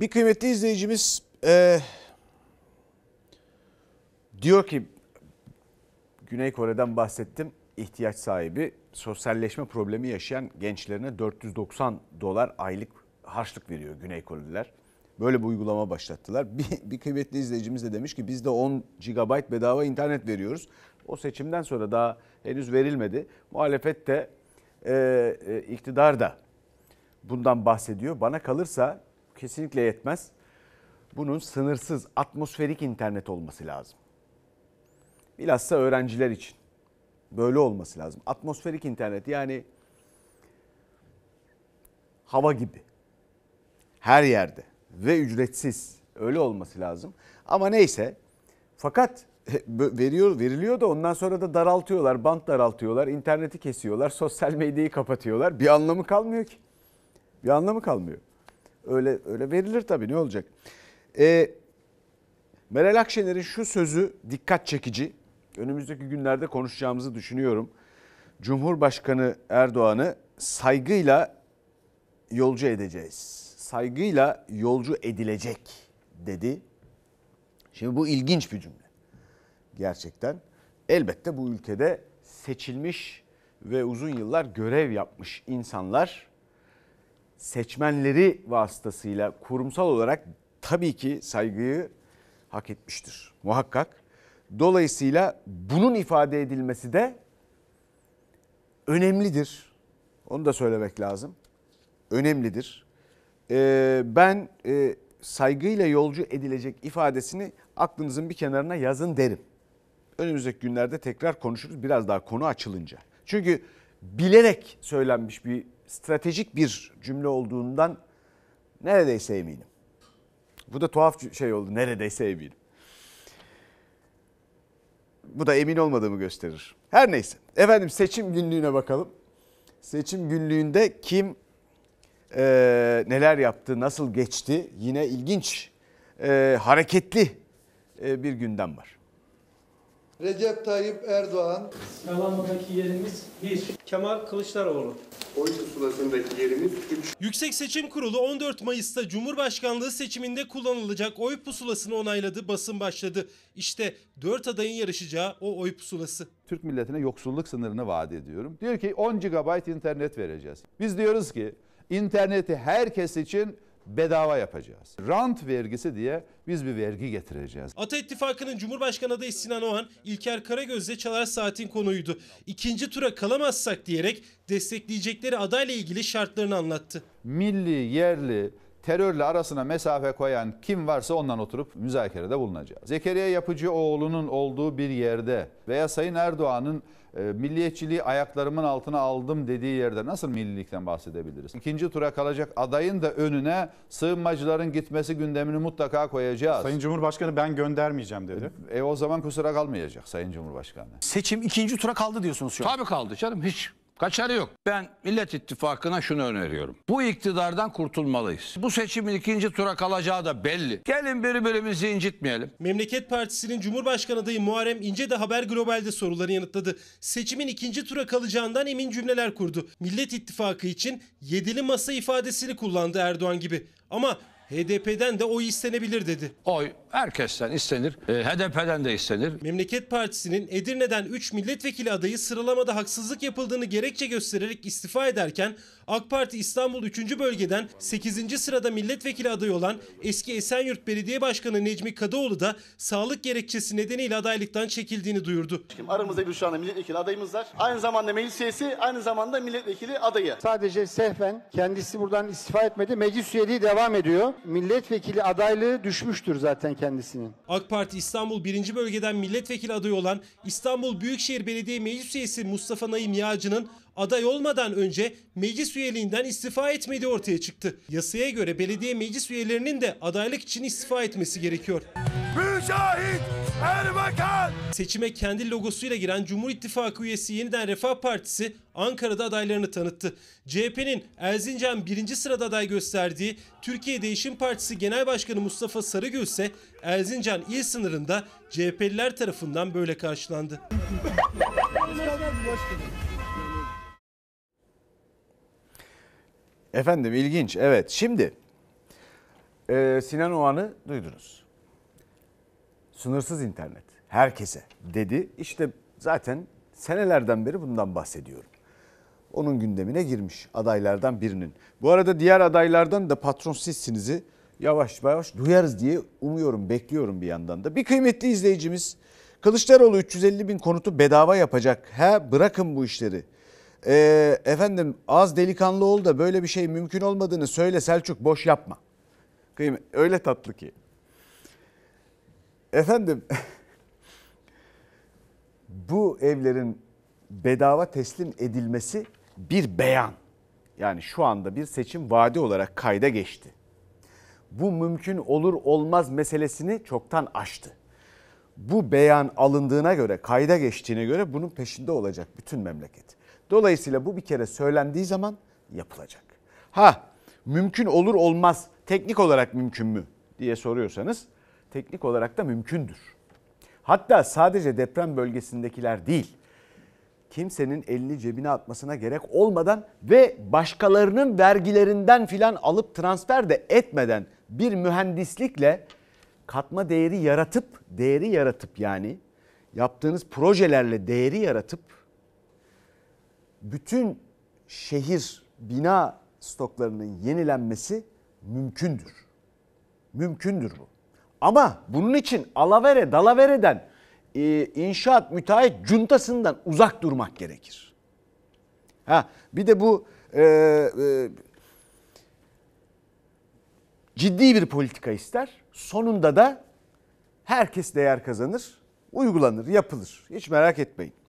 Bir kıymetli izleyicimiz e, diyor ki Güney Kore'den bahsettim. ihtiyaç sahibi sosyalleşme problemi yaşayan gençlerine 490 dolar aylık harçlık veriyor Güney Koreliler. Böyle bir uygulama başlattılar. Bir, bir kıymetli izleyicimiz de demiş ki biz de 10 GB bedava internet veriyoruz. O seçimden sonra daha henüz verilmedi. Muhalefet de e, e, iktidar da bundan bahsediyor. Bana kalırsa kesinlikle yetmez. Bunun sınırsız atmosferik internet olması lazım. Bilhassa öğrenciler için. Böyle olması lazım. Atmosferik internet yani hava gibi. Her yerde ve ücretsiz. Öyle olması lazım. Ama neyse fakat veriyor veriliyor da ondan sonra da daraltıyorlar, bant daraltıyorlar, interneti kesiyorlar, sosyal medyayı kapatıyorlar. Bir anlamı kalmıyor ki. Bir anlamı kalmıyor. Öyle öyle verilir tabii ne olacak? Ee, Meral Akşener'in şu sözü dikkat çekici. Önümüzdeki günlerde konuşacağımızı düşünüyorum. Cumhurbaşkanı Erdoğan'ı saygıyla yolcu edeceğiz. Saygıyla yolcu edilecek dedi. Şimdi bu ilginç bir cümle. Gerçekten elbette bu ülkede seçilmiş ve uzun yıllar görev yapmış insanlar seçmenleri vasıtasıyla kurumsal olarak tabii ki saygıyı hak etmiştir. Muhakkak. Dolayısıyla bunun ifade edilmesi de önemlidir. Onu da söylemek lazım. Önemlidir. Ee, ben e, saygıyla yolcu edilecek ifadesini aklınızın bir kenarına yazın derim. Önümüzdeki günlerde tekrar konuşuruz biraz daha konu açılınca. Çünkü bilerek söylenmiş bir stratejik bir cümle olduğundan neredeyse eminim. Bu da tuhaf şey oldu. Neredeyse eminim. Bu da emin olmadığımı gösterir. Her neyse. Efendim seçim günlüğüne bakalım. Seçim günlüğünde kim e, neler yaptı, nasıl geçti? Yine ilginç, e, hareketli e, bir gündem var. Recep Tayyip Erdoğan. Sıralamadaki yerimiz 1. Kemal Kılıçdaroğlu. Yüksek Seçim Kurulu 14 Mayıs'ta Cumhurbaşkanlığı seçiminde kullanılacak oy pusulasını onayladı, basın başladı. İşte 4 adayın yarışacağı o oy pusulası. Türk milletine yoksulluk sınırını vaat ediyorum. Diyor ki 10 GB internet vereceğiz. Biz diyoruz ki interneti herkes için bedava yapacağız. Rant vergisi diye biz bir vergi getireceğiz. Ata İttifakı'nın Cumhurbaşkanı adayı Sinan Oğan, İlker Karagöz'le Çalar Saat'in konuydu. İkinci tura kalamazsak diyerek destekleyecekleri adayla ilgili şartlarını anlattı. Milli, yerli, terörle arasına mesafe koyan kim varsa ondan oturup müzakerede bulunacağız. Zekeriya Yapıcı oğlunun olduğu bir yerde veya Sayın Erdoğan'ın e, milliyetçiliği ayaklarımın altına aldım dediği yerde nasıl millilikten bahsedebiliriz? İkinci tura kalacak adayın da önüne sığınmacıların gitmesi gündemini mutlaka koyacağız. Sayın Cumhurbaşkanı ben göndermeyeceğim dedi. E, e o zaman kusura kalmayacak Sayın Cumhurbaşkanı. Seçim ikinci tura kaldı diyorsunuz şu an. Tabii kaldı canım hiç Kaçarı yok. Ben Millet İttifakı'na şunu öneriyorum. Bu iktidardan kurtulmalıyız. Bu seçimin ikinci tura kalacağı da belli. Gelin birbirimizi incitmeyelim. Memleket Partisi'nin Cumhurbaşkanı adayı Muharrem İnce de Haber Global'de soruları yanıtladı. Seçimin ikinci tura kalacağından emin cümleler kurdu. Millet İttifakı için yedili masa ifadesini kullandı Erdoğan gibi. Ama HDP'den de oy istenebilir dedi. Oy herkesten istenir. E, HDP'den de istenir. Memleket Partisi'nin Edirne'den 3 milletvekili adayı sıralamada haksızlık yapıldığını gerekçe göstererek istifa ederken AK Parti İstanbul 3. bölgeden 8. sırada milletvekili adayı olan eski Esenyurt Belediye Başkanı Necmi Kadıoğlu da sağlık gerekçesi nedeniyle adaylıktan çekildiğini duyurdu. Aramızda bir şu anda milletvekili adayımız var. Aynı zamanda meclis üyesi, aynı zamanda milletvekili adayı. Sadece sehven kendisi buradan istifa etmedi. Meclis üyeliği devam ediyor. Milletvekili adaylığı düşmüştür zaten kendisinin. AK Parti İstanbul 1. Bölgeden milletvekili adayı olan İstanbul Büyükşehir Belediye Meclis Üyesi Mustafa Naim Yağcı'nın aday olmadan önce meclis üyeliğinden istifa etmediği ortaya çıktı. Yasaya göre belediye meclis üyelerinin de adaylık için istifa etmesi gerekiyor. Mücahit Erbakan. Seçime kendi logosuyla giren Cumhur İttifakı üyesi yeniden Refah Partisi Ankara'da adaylarını tanıttı. CHP'nin Erzincan birinci sırada aday gösterdiği Türkiye Değişim Partisi Genel Başkanı Mustafa Sarıgül ise Erzincan il sınırında CHP'liler tarafından böyle karşılandı. Efendim ilginç evet şimdi e, Sinan Oğan'ı duydunuz sınırsız internet herkese dedi. İşte zaten senelerden beri bundan bahsediyorum. Onun gündemine girmiş adaylardan birinin. Bu arada diğer adaylardan da patron sizsinizi yavaş yavaş duyarız diye umuyorum, bekliyorum bir yandan da. Bir kıymetli izleyicimiz Kılıçdaroğlu 350 bin konutu bedava yapacak. He bırakın bu işleri. Ee, efendim az delikanlı ol da böyle bir şey mümkün olmadığını söyle Selçuk boş yapma. Kıymet, öyle tatlı ki. Efendim bu evlerin bedava teslim edilmesi bir beyan. Yani şu anda bir seçim vaadi olarak kayda geçti. Bu mümkün olur olmaz meselesini çoktan aştı. Bu beyan alındığına göre, kayda geçtiğine göre bunun peşinde olacak bütün memleket. Dolayısıyla bu bir kere söylendiği zaman yapılacak. Ha mümkün olur olmaz teknik olarak mümkün mü diye soruyorsanız teknik olarak da mümkündür. Hatta sadece deprem bölgesindekiler değil, kimsenin elini cebine atmasına gerek olmadan ve başkalarının vergilerinden filan alıp transfer de etmeden bir mühendislikle katma değeri yaratıp, değeri yaratıp yani yaptığınız projelerle değeri yaratıp bütün şehir bina stoklarının yenilenmesi mümkündür. Mümkündür bu. Ama bunun için alavere dalavereden e, inşaat müteahhit cuntasından uzak durmak gerekir. Ha bir de bu e, e, ciddi bir politika ister. Sonunda da herkes değer kazanır, uygulanır, yapılır. Hiç merak etmeyin.